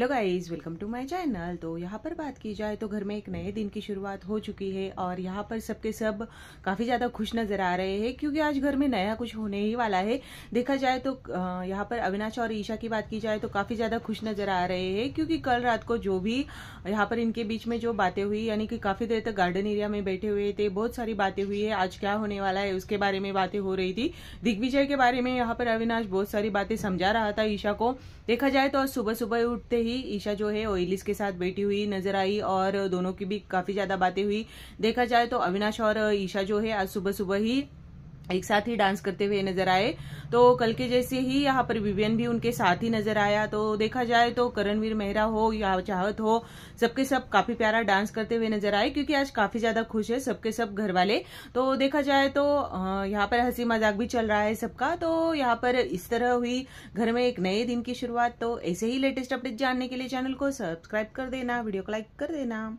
hello guys welcome to my channel तो यहाँ पर बात की जाए तो घर में एक नए दिन की शुरुआत हो चुकी है और यहाँ पर सबके सब काफ़ी ज़्यादा खुश नज़र आ रहे हैं क्योंकि आज घर में नया कुछ होने ही वाला है देखा जाए तो यहाँ पर अविनाश और ईशा की बात की जाए तो काफ़ी ज़्यादा खुश नज़र आ रहे हैं क्योंकि कल रात को जो भी यहाँ पर इनके बीच में जो बातें हुई यानी कि काफ़ी देर तक गार्डन एरिया में बैठे हुए थे बहुत सारी बातें हुई है आज क्या होने वाला है उसके बारे में बातें हो रही थी दिग्विजय के बारे में यहाँ पर अविनाश बहुत सारी बातें समझा रहा था ईशा को देखा जाए तो सुबह सुबह उठते ही ईशा जो है ओइलिस के साथ बैठी हुई नजर आई और दोनों की भी काफी ज्यादा बातें हुई देखा जाए तो अविनाश और ईशा जो है आज सुबह सुबह ही एक साथ ही डांस करते हुए नजर आए तो कल के जैसे ही यहाँ पर विवियन भी उनके साथ ही नजर आया तो देखा जाए तो करणवीर मेहरा हो या चाहत हो सबके सब काफी प्यारा डांस करते हुए नजर आए क्योंकि आज काफी ज्यादा खुश है सबके सब घर वाले तो देखा जाए तो यहाँ पर हंसी मजाक भी चल रहा है सबका तो यहाँ पर इस तरह हुई घर में एक नए दिन की शुरुआत तो ऐसे ही लेटेस्ट अपडेट जानने के लिए चैनल को सब्सक्राइब कर देना वीडियो को लाइक कर देना